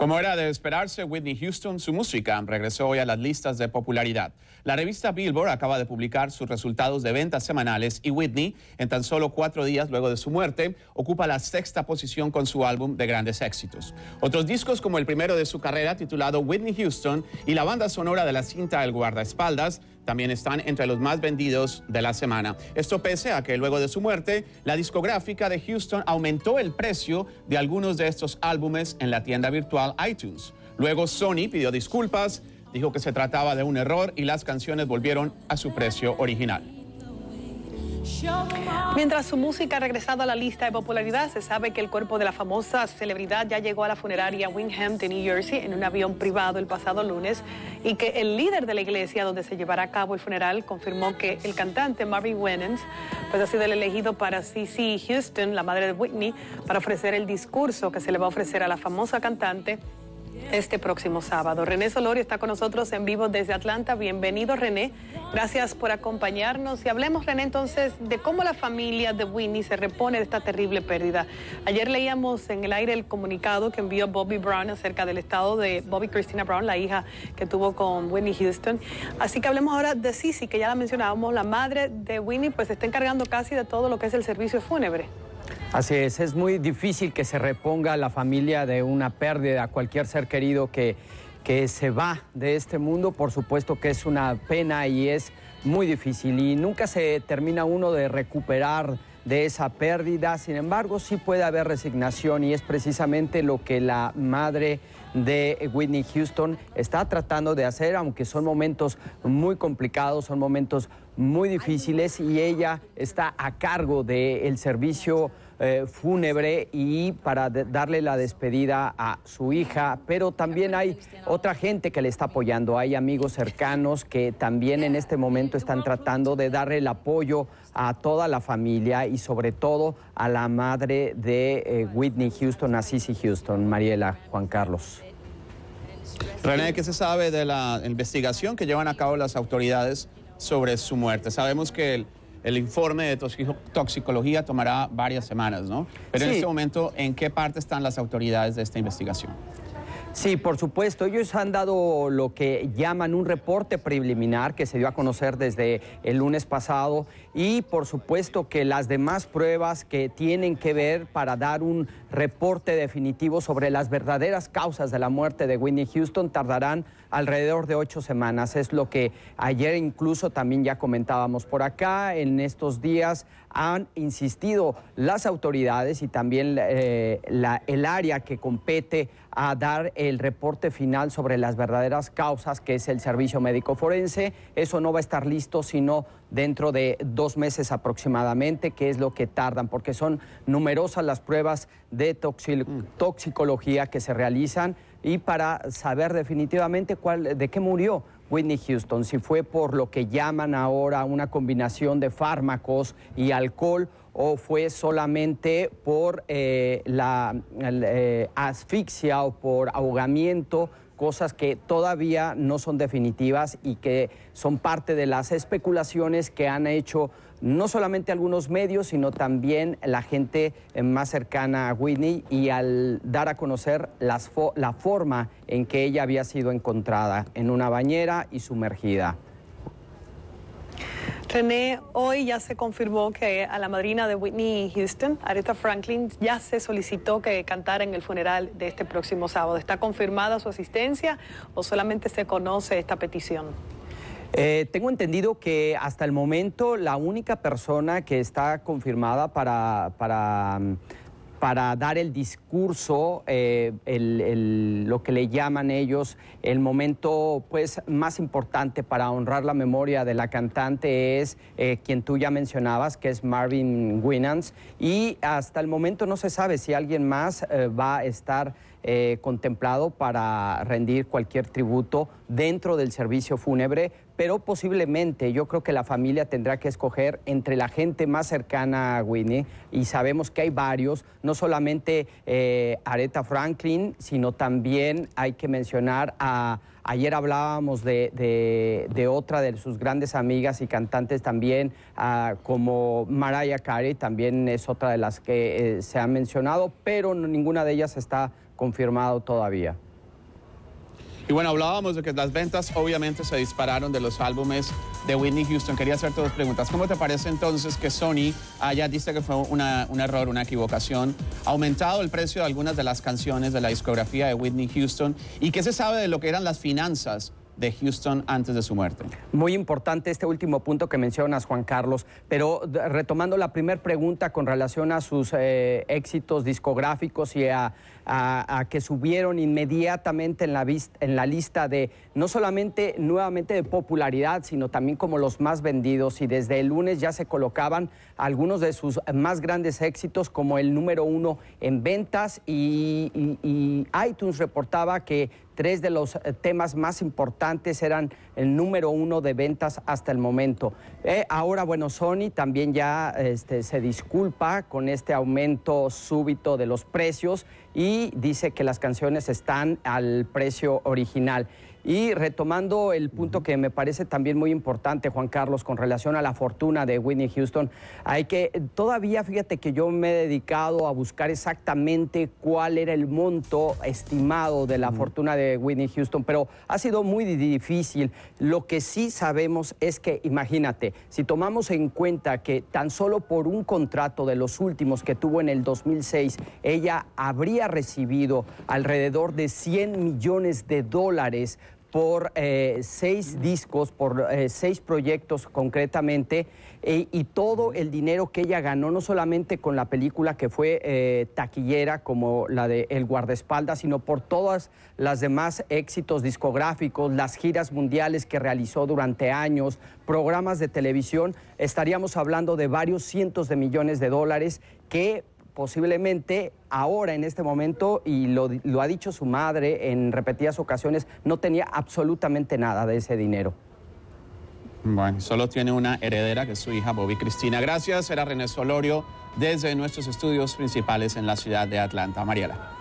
Como era de esperarse, Whitney Houston, su música regresó hoy a las listas de popularidad. La revista Billboard acaba de publicar sus resultados de ventas semanales y Whitney, en tan solo cuatro días luego de su muerte, ocupa la sexta posición con su álbum de grandes éxitos. Otros discos como el primero de su carrera titulado Whitney Houston y la banda sonora de la cinta El guardaespaldas también están entre los más vendidos de la semana. Esto pese a que luego de su muerte, la discográfica de Houston aumentó el precio de algunos de estos álbumes en la tienda virtual iTunes. Luego Sony pidió disculpas, dijo que se trataba de un error y las canciones volvieron a su precio original. Mientras su música ha regresado a la lista de popularidad, se sabe que el cuerpo de la famosa celebridad ya llegó a la funeraria Wingham de New Jersey en un avión privado el pasado lunes y que el líder de la iglesia donde se llevará a cabo el funeral confirmó que el cantante Marvin Winans pues ha sido el elegido para CC Houston, la madre de Whitney, para ofrecer el discurso que se le va a ofrecer a la famosa cantante este próximo sábado. René Solorio está con nosotros en vivo desde Atlanta. Bienvenido, René. Gracias por acompañarnos. Y hablemos, René, entonces de cómo la familia de Winnie se repone de esta terrible pérdida. Ayer leíamos en el aire el comunicado que envió Bobby Brown acerca del estado de Bobby Christina Brown, la hija que tuvo con Winnie Houston. Así que hablemos ahora de Sisi, que ya la mencionábamos, la madre de Winnie, pues se está encargando casi de todo lo que es el servicio fúnebre. Así es, es muy difícil que se reponga la familia de una pérdida, cualquier ser querido que, que se va de este mundo, por supuesto que es una pena y es muy difícil y nunca se termina uno de recuperar de esa pérdida, sin embargo sí puede haber resignación y es precisamente lo que la madre de Whitney Houston está tratando de hacer, aunque son momentos muy complicados, son momentos muy difíciles y ella está a cargo del servicio eh, fúnebre y para darle la despedida a su hija, pero también hay otra gente que le está apoyando, hay amigos cercanos que también en este momento están tratando de darle el apoyo a toda la familia y sobre todo a la madre de eh, Whitney Houston, a Sissy Houston, Mariela, Juan Carlos. René, ¿qué se sabe de la investigación que llevan a cabo las autoridades sobre su muerte? Sabemos que el, informe de toxicología tomará varias semanas, ¿no? Pero en este momento, ¿en qué parte están las autoridades de esta investigación? Sí, por supuesto. Ellos han dado lo que llaman un reporte preliminar que se dio a conocer desde el lunes pasado y por supuesto que las demás pruebas que tienen que ver para dar un reporte definitivo sobre las verdaderas causas de la muerte de Whitney Houston tardarán alrededor de ocho semanas. Es lo que ayer incluso también ya comentábamos por acá. En estos días han insistido las autoridades y también eh, el área que compete a dar el reporte final sobre las verdaderas causas, que es el servicio médico forense. Eso no va a estar listo sino dentro de dos meses aproximadamente, que es lo que tardan, porque son numerosas las pruebas de mm. toxicología que se realizan y para saber definitivamente cuál, de qué murió Whitney Houston, si fue por lo que llaman ahora una combinación de fármacos y alcohol o fue solamente por eh, la eh, asfixia o por ahogamiento cosas que todavía no son definitivas y que son parte de las especulaciones que han hecho no solamente algunos medios, sino también la gente eh, más cercana a Whitney y al dar a conocer la forma en que ella había sido encontrada en una bañera y sumergida. René, hoy ya se confirmó que a la madrina de Whitney Houston, Aretha Franklin, ya se solicitó que cantara en el funeral de este próximo sábado. ¿Está confirmada su asistencia o solamente se conoce esta petición? Eh, tengo entendido que hasta el momento la única persona que está confirmada para... para mm, para dar el discurso, eh, lo que le llaman ellos, el momento pues, más importante para honrar la memoria de la cantante es eh, quien tú ya mencionabas, que es Marvin Winans, y hasta el momento no se sabe si alguien más eh, va a estar contemplado para rendir cualquier tributo dentro del servicio fúnebre, pero posiblemente yo creo que la familia tendrá que escoger entre la gente más cercana a Whitney, y sabemos que hay varios, no solamente eh, Aretha Franklin, sino también hay que mencionar a... Ayer hablábamos de, otra de sus grandes amigas y cantantes también, ah, como Mariah Carey, también es otra de las que eh, se ha mencionado, pero ninguna de ellas está confirmado todavía. Y bueno, hablábamos de que las ventas obviamente se dispararon de los álbumes de Whitney Houston. Quería hacerte dos preguntas. ¿Cómo te parece entonces que Sony haya, dice que fue un error, una equivocación, aumentado el precio de algunas de las canciones de la discografía de Whitney Houston? ¿Y qué se sabe de lo que eran las finanzas de Houston antes de su muerte. Muy importante este último punto que mencionas, Juan Carlos, pero retomando la primera pregunta con relación a sus eh, éxitos discográficos y a, que subieron inmediatamente en la, en la lista de no solamente nuevamente de popularidad, sino también como los más vendidos y desde el lunes ya se colocaban algunos de sus más grandes éxitos como el número uno en ventas y iTunes reportaba que Tres de los eh, temas más importantes eran el número uno de ventas hasta el momento. Eh, ahora, bueno, Sony también ya este, se disculpa con este aumento súbito de los precios y dice que las canciones están al precio original. Y retomando el punto que me parece también muy importante, Juan Carlos, con relación a la fortuna de Whitney Houston, hay que todavía, fíjate que yo me he dedicado a buscar exactamente cuál era el monto estimado de la fortuna de Whitney Houston, pero ha sido muy difícil. Lo que sí sabemos es que, imagínate, si tomamos en cuenta que tan solo por un contrato de los últimos que tuvo en el 2006, ella habría recibido alrededor de 100 millones de dólares por eh, seis discos, por eh, seis proyectos concretamente, eh, y todo el dinero que ella ganó, no solamente con la película que fue taquillera como la de El guardaespaldas, sino por todas las demás éxitos discográficos, las giras mundiales que realizó durante años, programas de televisión, estaríamos hablando de varios cientos de millones de dólares que posiblemente ahora en este momento, y lo, ha dicho su madre en repetidas ocasiones, no tenía absolutamente nada de ese dinero. Bueno, solo tiene una heredera que es su hija Bobby Cristina. Gracias, era René Solorio desde nuestros estudios principales en la ciudad de Atlanta. Mariela.